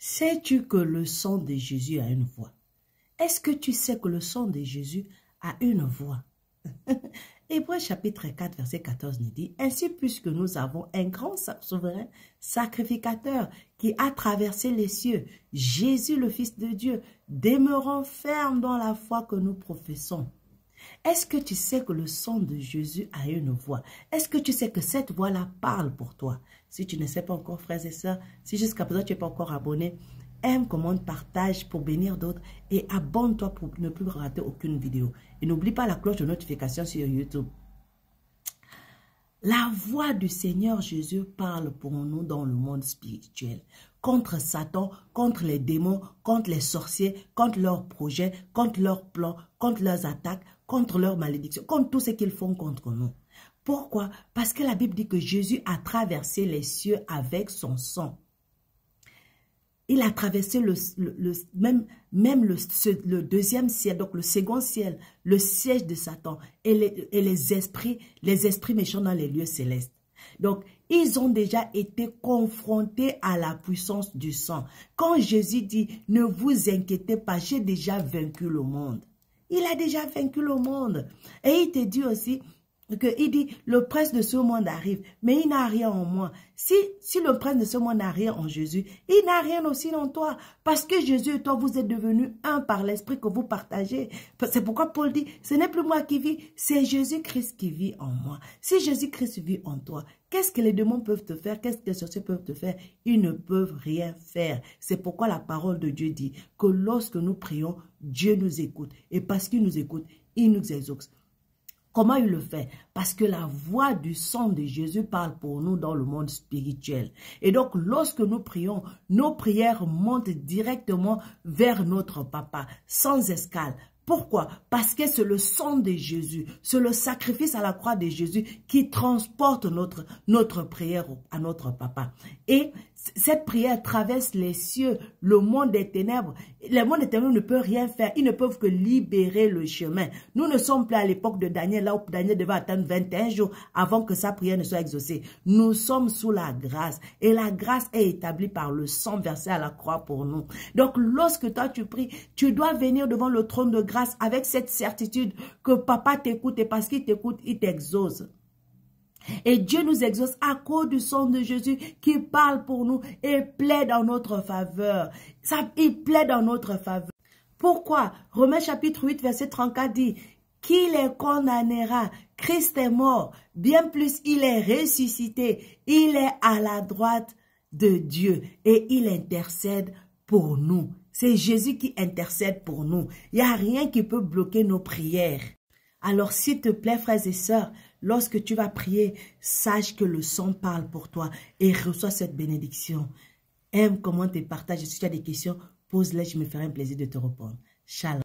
Sais-tu que le sang de Jésus a une voix Est-ce que tu sais que le sang de Jésus a une voix Hébreu chapitre 4, verset 14 nous dit, « Ainsi puisque nous avons un grand souverain sacrificateur qui a traversé les cieux, Jésus le Fils de Dieu, demeurant ferme dans la foi que nous professons. » Est-ce que tu sais que le sang de Jésus a une voix Est-ce que tu sais que cette voix-là parle pour toi Si tu ne sais pas encore, frères et sœurs, si jusqu'à présent tu n'es pas encore abonné, aime, commente, partage pour bénir d'autres et abonne-toi pour ne plus rater aucune vidéo. Et n'oublie pas la cloche de notification sur YouTube. La voix du Seigneur Jésus parle pour nous dans le monde spirituel. Contre Satan, contre les démons, contre les sorciers, contre leurs projets, contre leurs plans, contre leurs attaques, contre leurs malédictions, contre tout ce qu'ils font contre nous. Pourquoi Parce que la Bible dit que Jésus a traversé les cieux avec son sang. Il a traversé le, même, le, deuxième ciel, donc le second ciel, le siège de Satan et les, et les esprits, les esprits méchants dans les lieux célestes. Donc, ils ont déjà été confrontés à la puissance du sang. Quand Jésus dit, ne vous inquiétez pas, j'ai déjà vaincu le monde. Il a déjà vaincu le monde. Et il te dit aussi, que il dit, le prince de ce monde arrive, mais il n'a rien en moi. Si, si le prince de ce monde n'a rien en Jésus, il n'a rien aussi en toi. Parce que Jésus et toi, vous êtes devenus un par l'esprit que vous partagez. C'est pourquoi Paul dit, ce n'est plus moi qui vis, c'est Jésus-Christ qui vit en moi. Si Jésus-Christ vit en toi, Qu'est-ce que les démons peuvent te faire? Qu'est-ce que les sorciers peuvent te faire? Ils ne peuvent rien faire. C'est pourquoi la parole de Dieu dit que lorsque nous prions, Dieu nous écoute. Et parce qu'il nous écoute, il nous exauce. Comment il le fait Parce que la voix du sang de Jésus parle pour nous dans le monde spirituel. Et donc, lorsque nous prions, nos prières montent directement vers notre Papa, sans escale, pourquoi Parce que c'est le sang de Jésus, c'est le sacrifice à la croix de Jésus qui transporte notre, notre prière à notre Papa. Et cette prière traverse les cieux, le monde des ténèbres. Le monde des ténèbres ne peut rien faire. Ils ne peuvent que libérer le chemin. Nous ne sommes plus à l'époque de Daniel, là où Daniel devait attendre 21 jours avant que sa prière ne soit exaucée. Nous sommes sous la grâce. Et la grâce est établie par le sang versé à la croix pour nous. Donc, lorsque toi tu pries, tu dois venir devant le trône de grâce avec cette certitude que papa t'écoute et parce qu'il t'écoute, il t'exauce. Et Dieu nous exauce à cause du sang de Jésus qui parle pour nous et plaît dans notre faveur. Ça, il plaît dans notre faveur. Pourquoi Romains chapitre 8, verset 34 dit, qui les condamnera Christ est mort, bien plus il est ressuscité, il est à la droite de Dieu et il intercède pour nous. C'est Jésus qui intercède pour nous. Il n'y a rien qui peut bloquer nos prières. Alors s'il te plaît, frères et sœurs, lorsque tu vas prier, sache que le sang parle pour toi et reçois cette bénédiction. Aime, commente et partage. Si tu as des questions, pose-les, je me ferai un plaisir de te répondre. Shalom.